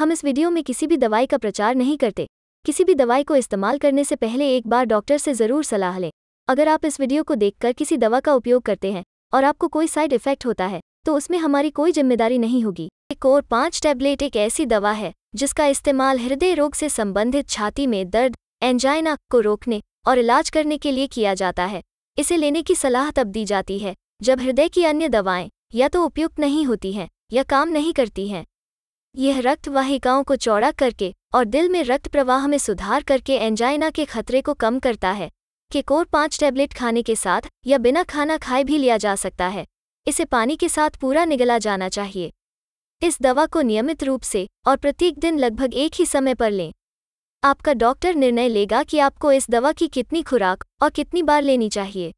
हम इस वीडियो में किसी भी दवाई का प्रचार नहीं करते किसी भी दवाई को इस्तेमाल करने से पहले एक बार डॉक्टर से ज़रूर सलाह लें अगर आप इस वीडियो को देखकर किसी दवा का उपयोग करते हैं और आपको कोई साइड इफेक्ट होता है तो उसमें हमारी कोई जिम्मेदारी नहीं होगी एक और पाँच टैबलेट एक ऐसी दवा है जिसका इस्तेमाल हृदय रोग से संबंधित छाती में दर्द एंजाइना को रोकने और इलाज करने के लिए किया जाता है इसे लेने की सलाह तब दी जाती है जब हृदय की अन्य दवाएं या तो उपयुक्त नहीं होती हैं या काम नहीं करती हैं यह रक्त वाहिकाओं को चौड़ा करके और दिल में रक्त प्रवाह में सुधार करके एंजाइना के खतरे को कम करता है के कोर पाँच टैबलेट खाने के साथ या बिना खाना खाए भी लिया जा सकता है इसे पानी के साथ पूरा निगला जाना चाहिए इस दवा को नियमित रूप से और प्रत्येक दिन लगभग एक ही समय पर लें आपका डॉक्टर निर्णय लेगा कि आपको इस दवा की कितनी खुराक और कितनी बार लेनी चाहिए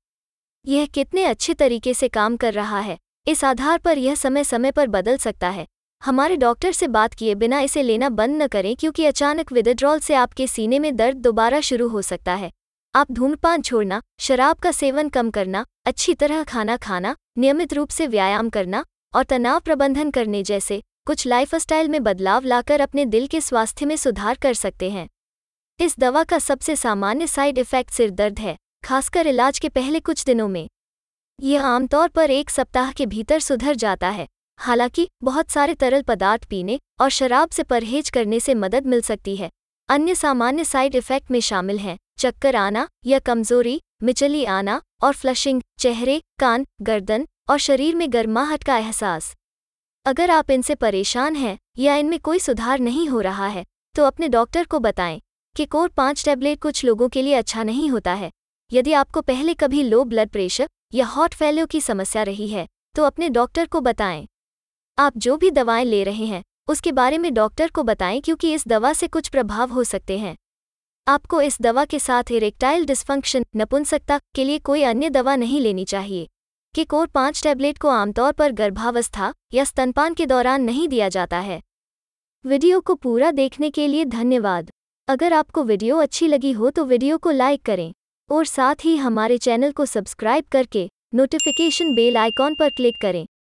यह कितने अच्छे तरीके से काम कर रहा है इस आधार पर यह समय समय पर बदल सकता है हमारे डॉक्टर से बात किए बिना इसे लेना बंद न करें क्योंकि अचानक विदड्रॉल से आपके सीने में दर्द दोबारा शुरू हो सकता है आप धूम्रपान छोड़ना शराब का सेवन कम करना अच्छी तरह खाना खाना नियमित रूप से व्यायाम करना और तनाव प्रबंधन करने जैसे कुछ लाइफस्टाइल में बदलाव लाकर अपने दिल के स्वास्थ्य में सुधार कर सकते हैं इस दवा का सबसे सामान्य साइड इफेक्ट सिर दर्द है खासकर इलाज के पहले कुछ दिनों में यह आमतौर पर एक सप्ताह के भीतर सुधर जाता है हालांकि बहुत सारे तरल पदार्थ पीने और शराब से परहेज करने से मदद मिल सकती है अन्य सामान्य साइड इफेक्ट में शामिल हैं चक्कर आना या कमजोरी मिचली आना और फ्लशिंग चेहरे कान गर्दन और शरीर में गर्माहट का एहसास अगर आप इनसे परेशान हैं या इनमें कोई सुधार नहीं हो रहा है तो अपने डॉक्टर को बताएं कि कोर पाँच टैबलेट कुछ लोगों के लिए अच्छा नहीं होता है यदि आपको पहले कभी लो ब्लड प्रेशर या हॉट फैलो की समस्या रही है तो अपने डॉक्टर को बताएं आप जो भी दवाएं ले रहे हैं उसके बारे में डॉक्टर को बताएं क्योंकि इस दवा से कुछ प्रभाव हो सकते हैं आपको इस दवा के साथ इरेक्टाइल डिस्फंक्शन नपुंसकता के लिए कोई अन्य दवा नहीं लेनी चाहिए कि कोर पाँच टैबलेट को आमतौर पर गर्भावस्था या स्तनपान के दौरान नहीं दिया जाता है वीडियो को पूरा देखने के लिए धन्यवाद अगर आपको वीडियो अच्छी लगी हो तो वीडियो को लाइक करें और साथ ही हमारे चैनल को सब्सक्राइब करके नोटिफिकेशन बेल आइकॉन पर क्लिक करें